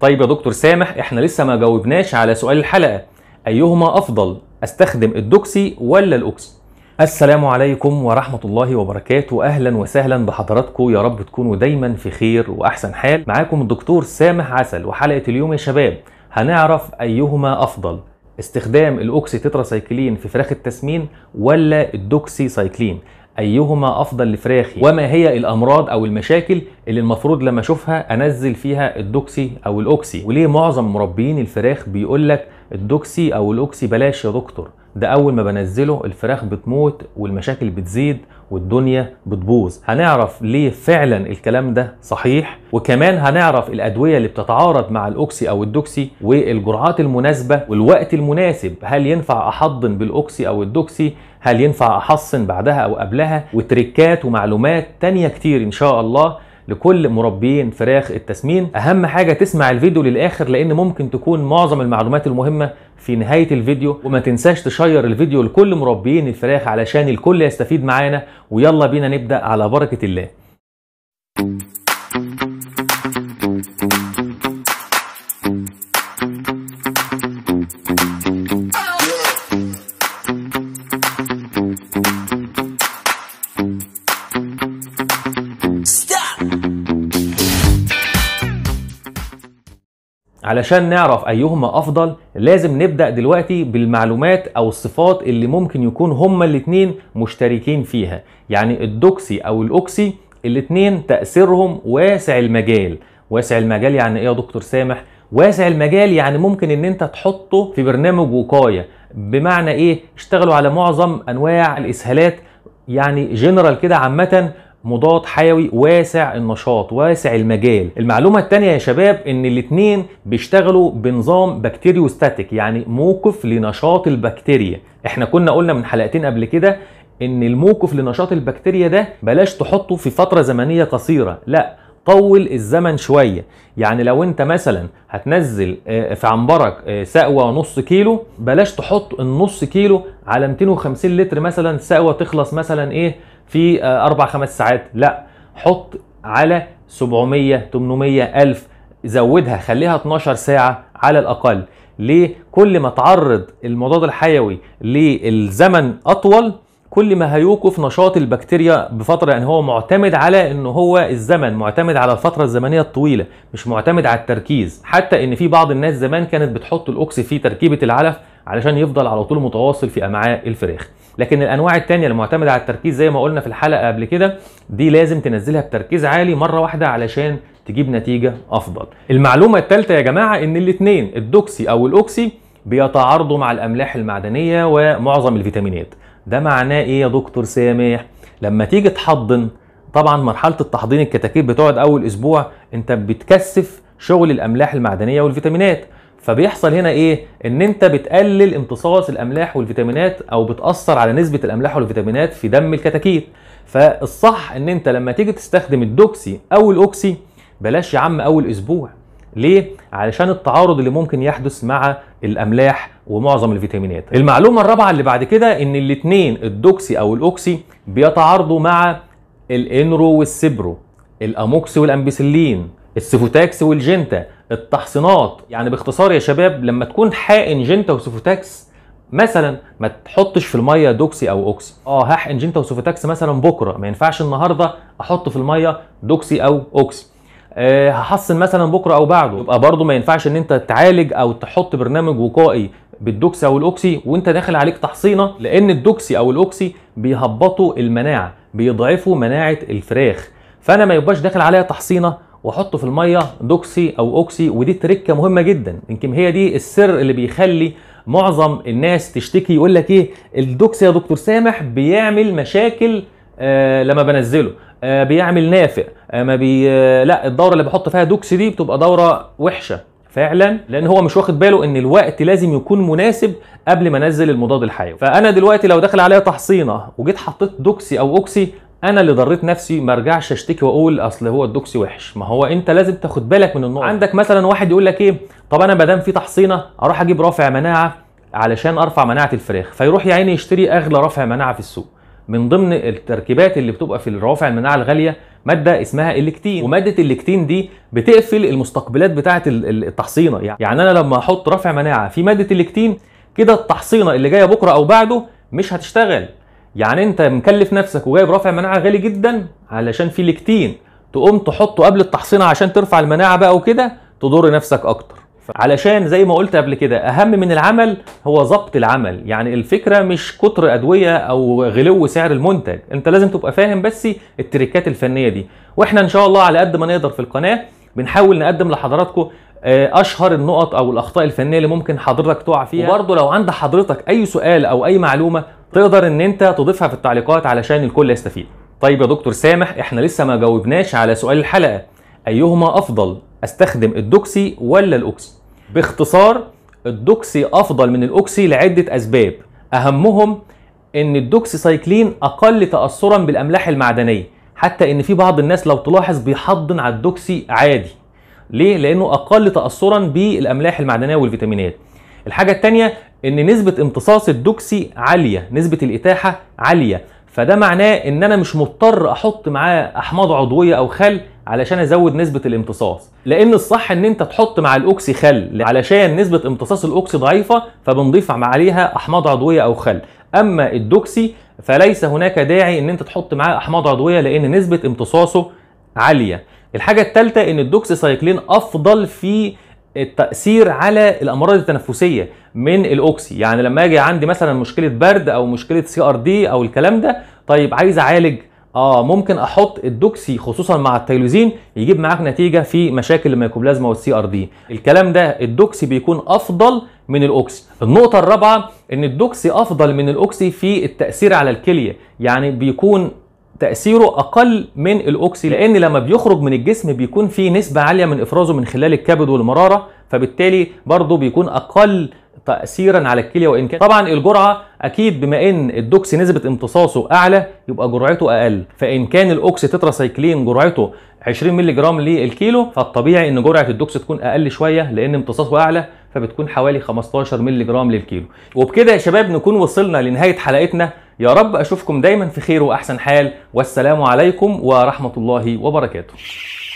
طيب يا دكتور سامح احنا لسه ما جاوبناش على سؤال الحلقه ايهما افضل استخدم الدوكسي ولا الاوكسي السلام عليكم ورحمة الله وبركاته أهلا وسهلا بحضراتكم يا رب تكونوا دايما في خير وأحسن حال معاكم الدكتور سامح عسل وحلقة اليوم يا شباب هنعرف أيهما أفضل استخدام الأوكسي تتراسايكلين في فراخ التسمين ولا الدوكسي سايكلين ايهما افضل لفراخي وما هي الامراض او المشاكل اللي المفروض لما اشوفها انزل فيها الدوكسي او الاوكسي وليه معظم مربيين الفراخ بيقول لك الدوكسي او الاوكسي بلاش يا دكتور ده اول ما بنزله الفراخ بتموت والمشاكل بتزيد والدنيا بتبوظ هنعرف ليه فعلا الكلام ده صحيح وكمان هنعرف الادويه اللي بتتعارض مع الاوكسي او الدوكسي والجرعات المناسبه والوقت المناسب هل ينفع احضن بالاوكسي او الدوكسي هل ينفع احصن بعدها او قبلها وتريكات ومعلومات تانية كتير ان شاء الله لكل مربين فراخ التسمين اهم حاجه تسمع الفيديو للاخر لان ممكن تكون معظم المعلومات المهمه في نهايه الفيديو وما تنساش تشير الفيديو لكل مربيين الفراخ علشان الكل يستفيد معانا ويلا بينا نبدا على بركه الله علشان نعرف ايهما افضل لازم نبدا دلوقتي بالمعلومات او الصفات اللي ممكن يكون هما الاثنين مشتركين فيها يعني الدوكسي او الاوكسي الاثنين تاثيرهم واسع المجال واسع المجال يعني ايه يا دكتور سامح واسع المجال يعني ممكن ان انت تحطه في برنامج وقايه بمعنى ايه اشتغلوا على معظم انواع الاسهالات يعني جنرال كده عامه مضاد حيوي واسع النشاط واسع المجال المعلومة الثانية يا شباب ان الاثنين بيشتغلوا بنظام بكتيريوستاتيك يعني موقف لنشاط البكتيريا احنا كنا قلنا من حلقتين قبل كده ان الموقف لنشاط البكتيريا ده بلاش تحطه في فترة زمنية قصيرة لا طول الزمن شوية يعني لو انت مثلا هتنزل آه، في عنبرك آه، سقوة نص كيلو بلاش تحط النص كيلو على 250 لتر مثلا سقوة تخلص مثلا ايه في آه، اربع خمس ساعات لا حط على 700 800 ألف زودها خليها 12 ساعة على الأقل ليه؟ كل ما تعرض المضاد الحيوي للزمن أطول كل ما هيوقف نشاط البكتيريا بفتره يعني هو معتمد على ان هو الزمن معتمد على الفتره الزمنيه الطويله مش معتمد على التركيز حتى ان في بعض الناس زمان كانت بتحط الاوكس في تركيبه العلف علشان يفضل على طول متواصل في امعاء الفراخ لكن الانواع الثانيه المعتمده على التركيز زي ما قلنا في الحلقه قبل كده دي لازم تنزلها بتركيز عالي مره واحده علشان تجيب نتيجه افضل المعلومه الثالثه يا جماعه ان الاثنين الدوكسي او الاوكسي بيتعارضوا مع الاملاح المعدنيه ومعظم الفيتامينات ده معناه ايه يا دكتور سامح لما تيجي تحضن طبعا مرحله التحضين الكتاكيت بتقعد اول اسبوع انت بتكثف شغل الاملاح المعدنيه والفيتامينات فبيحصل هنا ايه ان انت بتقلل امتصاص الاملاح والفيتامينات او بتاثر على نسبه الاملاح والفيتامينات في دم الكتاكيت فالصح ان انت لما تيجي تستخدم الدوكسي او الاوكسي بلاش يا عم اول اسبوع ليه؟ علشان التعارض اللي ممكن يحدث مع الاملاح ومعظم الفيتامينات. المعلومه الرابعه اللي بعد كده ان الاثنين الدوكسي او الاوكسي بيتعارضوا مع الانرو والسبرو، الاموكس والامبيسلين، السيفوتاكس والجنتا، التحصينات يعني باختصار يا شباب لما تكون حاقن جنتا وسوفوتاكس مثلا ما تحطش في الميه دوكسي او اوكسي اه هحقن جنتا وسوفوتاكس مثلا بكره ما ينفعش النهارده احط في الميه دوكسي او اوكسي أه هحصن مثلا بكره او بعده يبقى برضه ما ينفعش ان انت تعالج او تحط برنامج وقائي بالدوكسي او الاوكسي وانت داخل عليك تحصينه لان الدوكسي او الاوكسي بيهبطوا المناعه بيضعفوا مناعه الفراخ فانا ما يبقاش داخل عليها تحصينه واحطه في الميه دوكسي او اوكسي ودي تركه مهمه جدا يمكن هي دي السر اللي بيخلي معظم الناس تشتكي يقول لك ايه الدوكسي يا دكتور سامح بيعمل مشاكل آه لما بنزله آه بيعمل نافق آه ما بي آه لا الدوره اللي بحط فيها دوكسي دي بتبقى دوره وحشه فعلا لان هو مش واخد باله ان الوقت لازم يكون مناسب قبل ما انزل المضاد الحيوي فانا دلوقتي لو دخل عليا تحصينه وجيت حطيت دوكسي او اوكسي انا اللي ضريت نفسي ما ارجعش اشتكي واقول اصل هو الدوكسي وحش ما هو انت لازم تاخد بالك من النقطه آه. عندك مثلا واحد يقول لك ايه طب انا ما دام في تحصينه اروح اجيب رافع مناعه علشان ارفع مناعه الفراخ فيروح يا عيني يشتري اغلى رافع مناعه في السوق من ضمن التركيبات اللي بتبقى في الرافع المناعه الغاليه ماده اسمها الليكتين وماده الليكتين دي بتقفل المستقبلات بتاعه التحصينه يعني-, يعني انا لما احط رافع مناعه في ماده الليكتين كده التحصينه اللي جايه بكره او بعده مش هتشتغل يعني انت مكلف نفسك وجايب رافع مناعه غالي جدا علشان في لكتين تقوم تحطه قبل التحصينه عشان ترفع المناعه بقى وكده تضر نفسك اكتر علشان زي ما قلت قبل كده اهم من العمل هو ضبط العمل يعني الفكره مش كتر ادويه او غلو سعر المنتج انت لازم تبقى فاهم بس التريكات الفنيه دي واحنا ان شاء الله على قد ما نقدر في القناه بنحاول نقدم لحضراتكم آه، اشهر النقط او الاخطاء الفنيه اللي ممكن حضرتك تقع فيها وبرضه لو عند حضرتك اي سؤال او اي معلومه تقدر ان انت تضيفها في التعليقات علشان الكل يستفيد طيب يا دكتور سامح احنا لسه ما جاوبناش على سؤال الحلقه ايهما افضل استخدم الدوكسي ولا الاوكسي باختصار الدوكسي افضل من الاوكسي لعده اسباب اهمهم ان الدوكسي سايكلين اقل تاثرا بالاملاح المعدنيه حتى ان في بعض الناس لو تلاحظ بيحضن على الدوكسي عادي ليه لانه اقل تاثرا بالاملاح المعدنيه والفيتامينات الحاجه الثانيه ان نسبه امتصاص الدوكسي عاليه نسبه الاتاحه عاليه فده معناه ان انا مش مضطر احط معاه احماض عضويه او خل علشان ازود نسبه الامتصاص لان الصح ان انت تحط مع الاوكسي خل علشان نسبه امتصاص الاوكسي ضعيفه فبنضيف عليها احماض عضويه او خل اما الدوكسي فليس هناك داعي ان انت تحط معاه احماض عضويه لان نسبه امتصاصه عاليه الحاجه الثالثه ان الدوكسي سايكلين افضل في التاثير على الامراض التنفسيه من الاوكسي يعني لما اجي عندي مثلا مشكله برد او مشكله سي ار دي او الكلام ده طيب عايز اعالج اه ممكن احط الدوكسي خصوصا مع التيلوزين يجيب معاك نتيجه في مشاكل الميكوبلازما والسي ار دي الكلام ده الدوكسي بيكون افضل من الاوكسي النقطه الرابعه ان الدوكسي افضل من الاوكسي في التاثير على الكليه يعني بيكون تاثيره اقل من الاوكسي لان لما بيخرج من الجسم بيكون فيه نسبه عاليه من افرازه من خلال الكبد والمراره فبالتالي برضه بيكون اقل تاثيرا على الكليه وان كان طبعا الجرعه اكيد بما ان الدوكسي نسبه امتصاصه اعلى يبقى جرعته اقل فان كان الأوكسي تتراسايكلين جرعته 20 مللي جرام للكيلو فالطبيعي ان جرعه الدوكس تكون اقل شويه لان امتصاصه اعلى فبتكون حوالي 15 مللي جرام للكيلو وبكده يا شباب نكون وصلنا لنهايه حلقتنا يا رب أشوفكم دايما في خير وأحسن حال والسلام عليكم ورحمة الله وبركاته